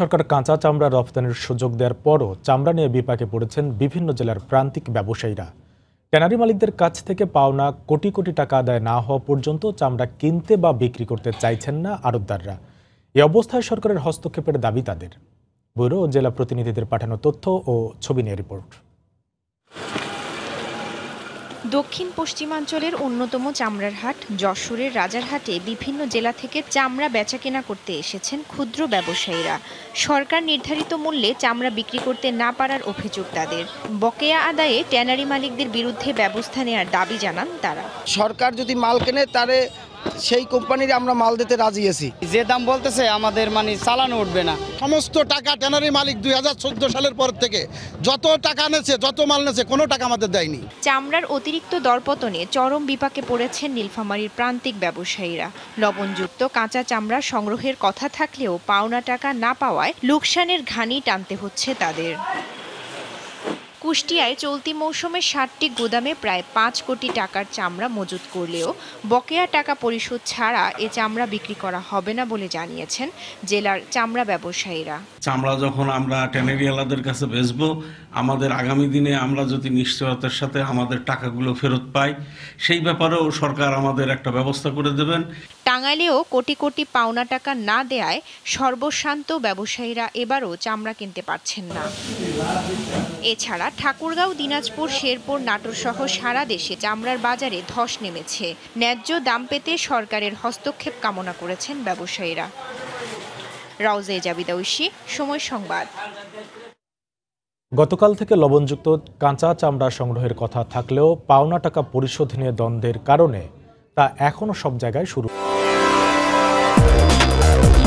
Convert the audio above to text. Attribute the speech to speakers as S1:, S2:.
S1: সরকার কাঁচা চামড়া রপ্তানির সুযোগ দেওয়ার পরও চামড়া নিয়ে বিপাকে পড়েছেন বিভিন্ন জেলার প্রান্তিক ব্যবসায়ীরা ট্যানারি মালিকদের কাছ থেকে পাওনা কোটি কোটি টাকা আদায় না হওয়া পর্যন্ত চামড়া কিনতে বা বিক্রি করতে চাইছেন না আড়তদাররা এ অবস্থায় সরকারের হস্তক্ষেপের দাবি তাদের ব্যুরো জেলা প্রতিনিধিদের পাঠানো তথ্য ও ছবি নিয়ে রিপোর্ট
S2: দক্ষিণ পশ্চিমাঞ্চলের অন্যতম চামড়ার হাট যশোরের রাজারহাটে বিভিন্ন জেলা থেকে চামড়া বেচাকেনা করতে এসেছেন ক্ষুদ্র ব্যবসায়ীরা সরকার নির্ধারিত মূল্যে চামড়া বিক্রি করতে না পারার অভিযোগ তাদের বকেয়া আদায়ে ট্যানারি মালিকদের বিরুদ্ধে ব্যবস্থা নেওয়ার দাবি জানান তারা সরকার যদি মাল কেনে তারে
S3: সেই কোম্পানির আমরা মাল দিতে রাজি আছি যে দাম বলতেছে আমাদের মানে চালানো উঠবে না সমস্ত টাকা ট্যানারি মালিক দুই সালের পর থেকে যত টাকা নেছে যত মাল নেছে কোনো টাকা আমাদের দেয়নি
S2: চামড়ার অতিরিক্ত দরপতনে চরম বিপাকে পড়েছেন নীলফামারীর প্রান্তিক ব্যবসায়ীরা লবণযুক্ত কাঁচা চামড়া সংগ্রহের কথা থাকলেও পাওনা টাকা না পাওয়ায় লোকসানের ঘানি টানতে হচ্ছে তাদের কুষ্টিয়ায় চলতি মৌসুমে ষাটটি গুদামে প্রায় পাঁচ কোটি টাকার চামড়া মজুত করলেও বকেয়া টাকা পরিশোধ ছাড়া এ চামড়া বিক্রি করা হবে না বলে জানিয়েছেন জেলার চামড়া ব্যবসায়ীরা
S3: চামড়া যখন আমরা ট্যানেরিয়ালাদের কাছে বেচব আমাদের আগামী দিনে আমরা যদি নিশ্চয়তার সাথে আমাদের টাকাগুলো ফেরত পাই সেই ব্যাপারেও সরকার আমাদের একটা ব্যবস্থা করে দেবেন
S2: টাঙ্গাইলেও কোটি কোটি পাওনা টাকা না দেয়ায় সর্বশান্ত ব্যবসায়ীরা এবারও চামড়া কিনতে পারছেন না এছাড়া ঠাকুরগাঁও দিনাজপুর শেরপুর নাটোর সহ সারা দেশে চামড়ার বাজারে ধস নেমেছে ন্যায্য দাম পেতে সরকারের হস্তক্ষেপ কামনা করেছেন ব্যবসায়ীরা রাউজে জাবিদা ঐশী সময় সংবাদ
S1: গতকাল থেকে লবণযুক্ত কাঁচা চামড়া সংগ্রহের কথা থাকলেও পাওনা টাকা পরিশোধ নিয়ে দ্বন্দ্বের কারণে তা এখনও সব জায়গায় শুরু Thank you.